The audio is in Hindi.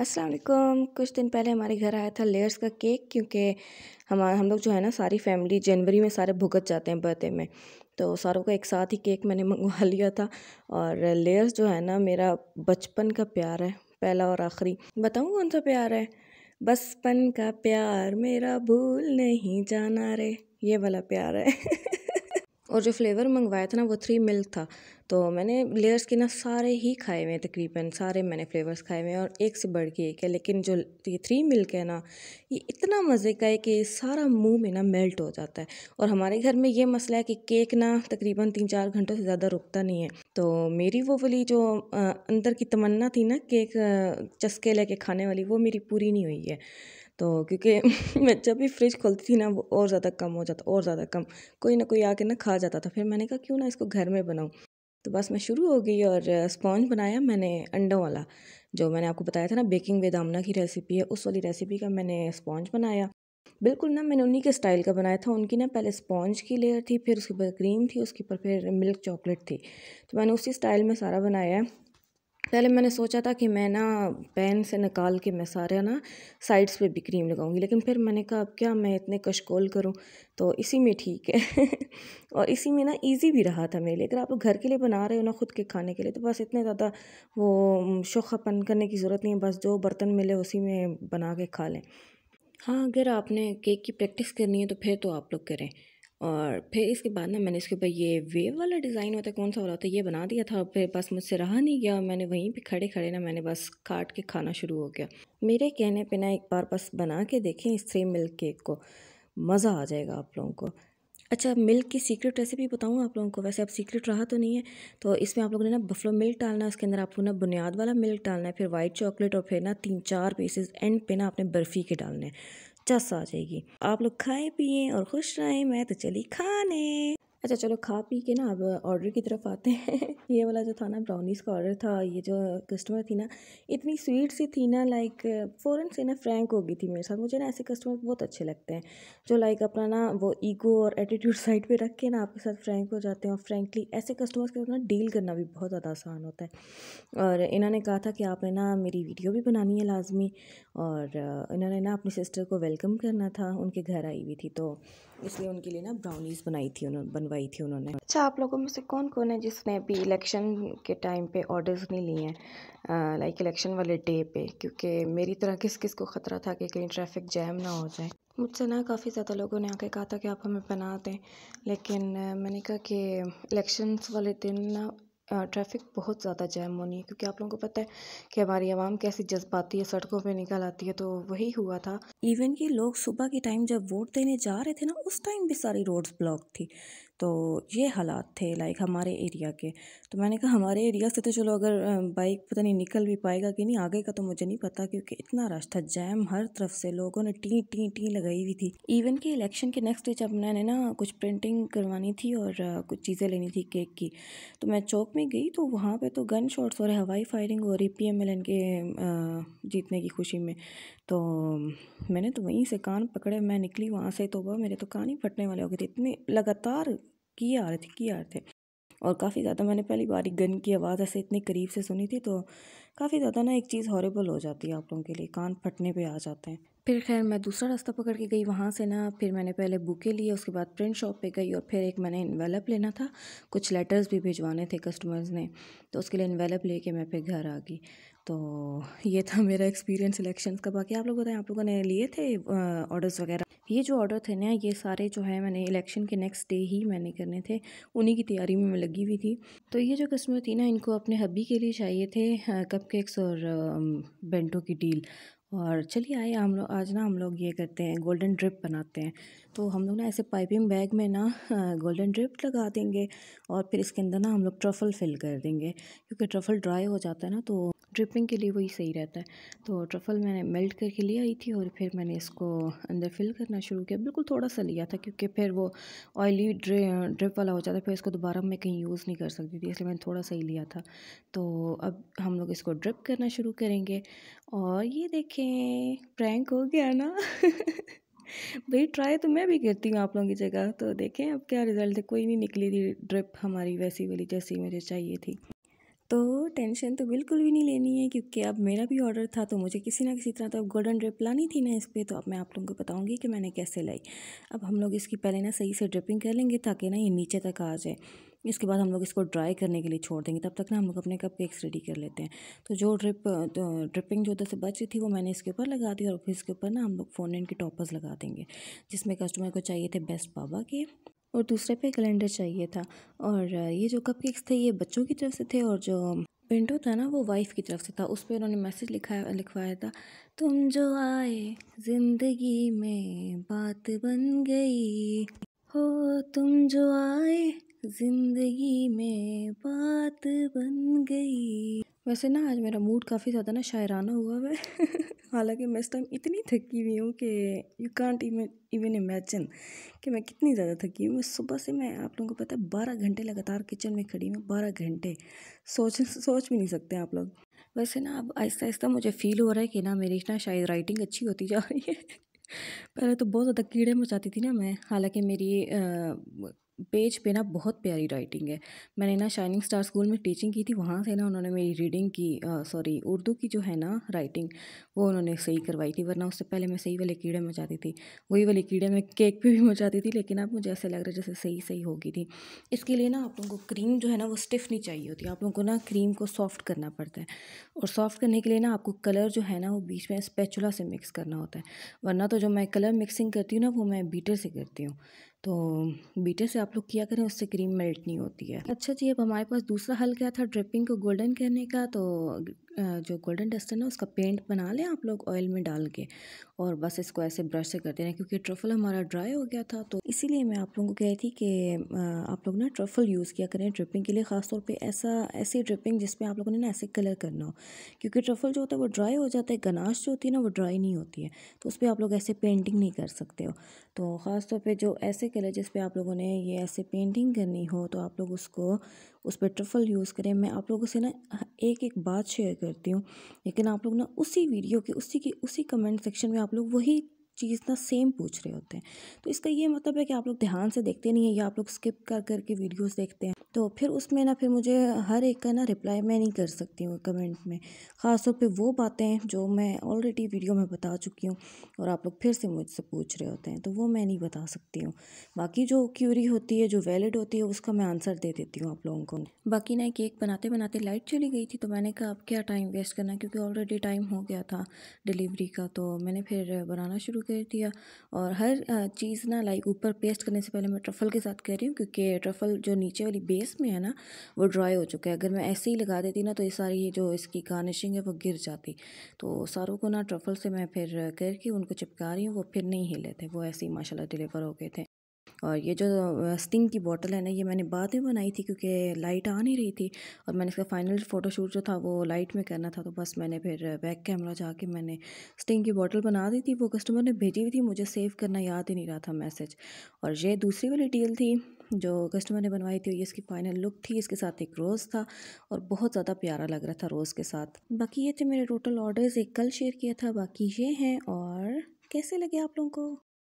असलकुम कुछ दिन पहले हमारे घर आया था लेयर्स का केक क्योंकि हम हम लोग जो है ना सारी फैमिली जनवरी में सारे भुगत जाते हैं बर्थडे में तो सारों का एक साथ ही केक मैंने मंगवा लिया था और लेयर्स जो है ना मेरा बचपन का प्यार है पहला और आखिरी बताऊँ कौन सा प्यार है बचपन का प्यार मेरा भूल नहीं जाना रे ये वाला प्यार है और जो फ्लेवर मंगवाया था ना वो थ्री मिल्क था तो मैंने लेयर्स के ना सारे ही खाए हुए तकरीबन सारे मैंने फ्लेवर्स खाए हुए हैं और एक से बढ़ के एक है लेकिन जो ये थ्री मिल्क है ना ये इतना मज़े का है कि सारा मुंह में ना मेल्ट हो जाता है और हमारे घर में ये मसला है कि केक ना तकरीबन तीन चार घंटों से ज़्यादा रुकता नहीं है तो मेरी वो वाली जो अंदर की तमन्ना थी ना केक चस्के लेके खाने वाली वो मेरी पूरी नहीं हुई है तो क्योंकि मैं जब भी फ्रिज खोलती थी ना वो और ज़्यादा कम हो जाता और ज़्यादा कम कोई ना कोई आके ना खा जाता था फिर मैंने कहा क्यों ना इसको घर में बनाऊँ तो बस मैं शुरू हो गई और स्पॉन्ज बनाया मैंने अंडों वाला जो मैंने आपको बताया था ना बेकिंग विद आमना की रेसिपी है उस वाली रेसिपी का मैंने स्पॉन्ज बनाया बिल्कुल ना मैंने उन्हीं के स्टाइल का बनाया था उनकी ना पहले स्पॉन्ज की लेयर थी फिर उसके ऊपर क्रीम थी उसके ऊपर फिर मिल्क चॉकलेट थी तो मैंने उसी स्टाइल में सारा बनाया है पहले मैंने सोचा था कि मैं ना पेन से निकाल के मैं सारे ना साइड्स पे भी क्रीम लगाऊंगी लेकिन फिर मैंने कहा अब क्या मैं इतने कशकोल करूं तो इसी में ठीक है और इसी में ना इजी भी रहा था मेरे लिए अगर आप घर के लिए बना रहे हो ना ख़ुद के खाने के लिए तो बस इतने ज़्यादा वो शोखापन करने की ज़रूरत नहीं है बस जो बर्तन मिले उसी में बना के खा लें हाँ अगर आपने केक की प्रैक्टिस करनी है तो फिर तो आप लोग करें और फिर इसके बाद ना मैंने इसके ऊपर ये वेव वाला डिज़ाइन होता है कौन सा वाला होता है ये बना दिया था फिर बस मुझसे रहा नहीं गया मैंने वहीं पे खड़े खड़े ना मैंने बस काट के खाना शुरू हो गया मेरे कहने पे ना एक बार बस बना के देखें इस इससे मिल्क केक को मज़ा आ जाएगा आप लोगों को अच्छा मिल्क की सीक्रेट रेसिपी बताऊँ आप लोगों को वैसे अब सीक्रेट रहा तो नहीं है तो इसमें आप लोगों ने ना बफलो मिल्क डालना है उसके अंदर आपको ना बुनियाद वाला मिल्क डालना है फिर वाइट चॉकलेट और फिर ना तीन चार पीसेज एंड पे ना आपने बर्फ़ी के डालने हैं चस आ जाएगी आप लोग खाएं पिए और खुश रहें मैं तो चली खाने अच्छा चलो खा पी के ना अब ऑर्डर की तरफ आते हैं ये वाला जो था ना ब्राउनीज़ का ऑर्डर था ये जो कस्टमर थी ना इतनी स्वीट सी थी ना लाइक फ़ौरन से ना फ्रैंक हो गई थी मेरे साथ मुझे ना ऐसे कस्टमर बहुत अच्छे लगते हैं जो लाइक अपना ना वो ईगो और एटीट्यूड साइड पे रख के ना आपके साथ फ्रैंक हो जाते हैं और फ्रेंकली ऐसे कस्टमर्स के साथ ना डील करना भी बहुत ज़्यादा आसान होता है और इन्होंने कहा था कि आपने ना मेरी वीडियो भी बनानी है लाजमी और इन्होंने ना अपनी सिस्टर को वेलकम करना था उनके घर आई हुई थी तो इसलिए उनके लिए ना ब्राउनीज़ बनाई थी उन्होंने बनवाई थी उन्होंने अच्छा आप लोगों में से कौन कौन है जिसने अभी इलेक्शन के टाइम पे ऑर्डर्स नहीं लिए हैं लाइक इलेक्शन वाले डे पे क्योंकि मेरी तरह किस किस को ख़तरा था कि कहीं ट्रैफिक जैम ना हो जाए मुझसे ना काफ़ी ज़्यादा लोगों ने आके कहा था कि आप हमें बना दें लेकिन मैंने कहा कि इलेक्शन वाले दिन ना ट्रैफिक बहुत ज़्यादा जैम होनी है क्योंकि आप लोगों को पता है कि हमारी आवाम कैसी जज्बाती है सड़कों पे निकल आती है तो वही हुआ था इवन कि लोग सुबह के टाइम जब वोट देने जा रहे थे ना उस टाइम भी सारी रोड्स ब्लॉक थी तो ये हालात थे लाइक हमारे एरिया के तो मैंने कहा हमारे एरिया से तो चलो अगर बाइक पता नहीं निकल भी पाएगा कि नहीं आगे का तो मुझे नहीं पता क्योंकि इतना रश था जैम हर तरफ से लोगों ने टी टी टी लगाई हुई थी इवन कि इलेक्शन के नेक्स्ट डे जब मैंने ना कुछ प्रिंटिंग करवानी थी और कुछ चीज़ें लेनी थी केक की तो मैं चौक में गई तो वहाँ पर तो गन शॉट्स हो रहे हवाई फायरिंग हो रही पी एम एल एन के जीतने की खुशी में तो मैंने तो वहीं से कान पकड़े मैं निकली वहाँ से तो वह मेरे तो कान ही फटने वाले हो गए थे इतने लगातार की आ रहे थे की आ रहे थे और काफ़ी ज़्यादा मैंने पहली बार गन की आवाज़ ऐसे इतने करीब से सुनी थी तो काफ़ी ज़्यादा ना एक चीज़ हॉरेबल हो जाती है आप लोगों के लिए कान फटने पर आ जाते हैं फिर खैर मैं दूसरा रास्ता पकड़ के गई वहाँ से ना फिर मैंने पहले बुके लिए उसके बाद प्रिंट शॉप पे गई और फिर एक मैंने इन्वेलप लेना था कुछ लेटर्स भी भिजवाने थे कस्टमर्स ने तो उसके लिए इन्वेलप लेके मैं फिर घर आ गई तो ये था मेरा एक्सपीरियंस इलेक्शन का बाकी आप लोग बताएं आप लोगों ने लिए थे ऑर्डर्स वगैरह ये जो ऑर्डर थे ना ये सारे जो है मैंने इलेक्शन के नेक्स्ट डे ही मैंने करने थे उन्हीं की तैयारी में मैं लगी हुई थी तो ये जो कस्टमर थी ना इनको अपने हब्बी के लिए चाहिए थे कप केक्स और बेंटो की डील और चलिए आए हम लोग आज ना हम लोग ये करते हैं गोल्डन ड्रिप बनाते हैं तो हम लोग ना ऐसे पाइपिंग बैग में ना गोल्डन ड्रिप लगा देंगे और फिर इसके अंदर ना हम लोग ट्रफल फिल कर देंगे क्योंकि ट्रफल ड्राई हो जाता है ना तो ड्रिपिंग के लिए वही सही रहता है तो ट्रफल मैंने मेल्ट करके ले आई थी और फिर मैंने इसको अंदर फिल करना शुरू किया बिल्कुल थोड़ा सा लिया था क्योंकि फिर वो ऑयली ड्रिप वाला हो जाता फिर इसको दोबारा मैं कहीं यूज़ नहीं कर सकती थी इसलिए मैंने थोड़ा सा ही लिया था तो अब हम लोग इसको ड्रिप करना शुरू करेंगे और ये देखें प्रैंक हो गया ना भाई ट्राई तो मैं भी करती हूँ आप लोगों की जगह तो देखें अब क्या रिज़ल्ट है कोई नहीं निकली थी ड्रिप हमारी वैसी वाली जैसी मुझे चाहिए थी तो टेंशन तो बिल्कुल भी नहीं लेनी है क्योंकि अब मेरा भी ऑर्डर था तो मुझे किसी ना किसी तरह तो अब गोल्डन ड्रिप लानी थी ना इस पर तो अब मैं आप लोगों को बताऊंगी कि मैंने कैसे लाई अब हम लोग इसकी पहले ना सही से ड्रिपिंग कर लेंगे ताकि ना ये नीचे तक आ जाए इसके बाद हम लोग इसको ड्राई करने के लिए छोड़ देंगे तब तक ना हम लोग अपने कप केक्स रेडी कर लेते हैं तो जो ड्रिप तो ड्रिपिंग जो से रही थी वो मैंने इसके ऊपर लगा दी और फिर इसके ऊपर ना हम लोग फोन के टॉपर्स लगा देंगे जिसमें कस्टमर को चाहिए थे बेस्ट बाबा के और दूसरे पे कैलेंडर चाहिए था और ये जो कप केक्स थे ये बच्चों की तरफ से थे और जो विंडो था ना वो वाइफ की तरफ से था उस पर उन्होंने मैसेज लिखा लिखवाया था तुम जो आए ज़िंदगी में बात बन गई हो तुम जो आए जिंदगी में बात बन गई वैसे ना आज मेरा मूड काफ़ी ज़्यादा ना शायराना हुआ है हालांकि मैं इस टाइम इतनी थकी हुई हूँ कि यू कॉन्ट इवन इमेजिन कि मैं कितनी ज़्यादा थकी हूँ मैं सुबह से मैं आप लोगों को पता है बारह घंटे लगातार किचन में खड़ी हूँ बारह घंटे सोच सोच भी नहीं सकते आप लोग वैसे ना अब आहिस्ता आहिस्ता मुझे फ़ील हो रहा है कि ना मेरी ना शायद राइटिंग अच्छी होती जा रही है पहले तो बहुत ज़्यादा कीड़े मचाती थी ना मैं हालाँकि मेरी पेज पे ना बहुत प्यारी राइटिंग है मैंने ना शाइनिंग स्टार स्कूल में टीचिंग की थी वहाँ से ना उन्होंने मेरी रीडिंग की सॉरी उर्दू की जो है ना राइटिंग वो उन्होंने सही करवाई थी वरना उससे पहले मैं सही वाले कीड़े मचाती थी वही वाले कीड़े मैं केक पे भी मचाती थी लेकिन अब मुझे ऐसा लग रहा है जैसे सही सही होगी थी इसके लिए ना आप लोगों को क्रीम जो है ना वो स्टिफ नहीं चाहिए होती आप लोगों को ना क्रीम को सॉफ्ट करना पड़ता है और सॉफ्ट करने के लिए ना आपको कलर जो है ना वो बीच में स्पेचुला से मिक्स करना होता है वरना तो जो मैं कलर मिक्सिंग करती हूँ ना वो मैं बीटर से करती हूँ तो बीटे से आप लोग किया करें उससे क्रीम मेल्ट नहीं होती है अच्छा जी अब हमारे पास दूसरा हल क्या था ड्रिपिंग को गोल्डन करने का तो जो गोल्डन डस्टर ना उसका पेंट बना लें आप लोग ऑयल में डाल के और बस इसको ऐसे ब्रश से कर देना क्योंकि ट्रफल हमारा ड्राई हो गया था तो इसीलिए मैं आप लोगों को कह रही थी कि आप लोग ना ट्रफल यूज़ किया करें ड्रिपिंग के लिए ख़ासतौर पर ऐसा ऐसी ड्रिपिंग जिसमें आप लोगों ने ना ऐसे कलर करना हो क्योंकि ट्रफल जो होता है वो ड्राई हो जाता है गनाश जो होती है ना वो ड्राई नहीं होती है तो उस पर आप लोग ऐसे पेंटिंग नहीं कर सकते हो तो ख़ासतौर पर जो ऐसे कलर जिस पर आप लोगों ने ये ऐसे पेंटिंग करनी हो तो आप लोग उसको उस पर ट्रफल यूज़ करें मैं आप लोगों से ना एक एक बात शेयर करती हूँ लेकिन आप लोग ना उसी वीडियो के उसी की उसी कमेंट सेक्शन में आप लोग वही चीज़ ना सेम पूछ रहे होते हैं तो इसका ये मतलब है कि आप लोग ध्यान से देखते नहीं है या आप लोग स्किप कर करके वीडियोस देखते हैं तो फिर उसमें ना फिर मुझे हर एक का ना रिप्लाई मैं नहीं कर सकती हूँ कमेंट में ख़ासतौर पे वो बातें जो मैं ऑलरेडी वीडियो में बता चुकी हूँ और आप लोग फिर से मुझसे पूछ रहे होते हैं तो वो मैं नहीं बता सकती हूँ बाकी जो क्यूरी होती है जो वैलिड होती है उसका मैं आंसर दे देती हूँ आप लोगों को बाकी ना केक बनाते बनाते लाइट चली गई थी तो मैंने कहा अब क्या टाइम वेस्ट करना क्योंकि ऑलरेडी टाइम हो गया था डिलीवरी का तो मैंने फिर बनाना शुरू कर दिया और हर चीज़ ना लाइक ऊपर पेस्ट करने से पहले मैं ट्रफल के साथ कर रही हूँ क्योंकि ट्रफल जो नीचे वाली बेस में है ना वो ड्राई हो चुका है अगर मैं ऐसे ही लगा देती ना तो ये सारी जो इसकी गार्निशिंग है वो गिर जाती तो सारों को ना ट्रफल से मैं फिर करके उनको चिपका रही हूँ वो फिर नहीं हिले थे वो ऐसे ही माशाला डिलीवर हो गए थे और ये जो स्टिंग की बॉटल है ना ये मैंने बाद में बनाई थी क्योंकि लाइट आ नहीं रही थी और मैंने इसका फाइनल फ़ोटोशूट जो था वो लाइट में करना था तो बस मैंने फिर बैक कैमरा जाके मैंने स्टिंग की बॉटल बना दी थी वो कस्टमर ने भेजी हुई थी मुझे सेव करना याद ही नहीं रहा था मैसेज और ये दूसरी वाली डील थी जो कस्टमर ने बनवाई थी ये इसकी फाइनल लुक थी इसके साथ एक रोज़ था और बहुत ज़्यादा प्यारा लग रहा था रोज़ के साथ बाकी ये थे मेरे टोटल ऑर्डर्स एक कल शेयर किया था बाकी ये हैं और कैसे लगे आप लोगों को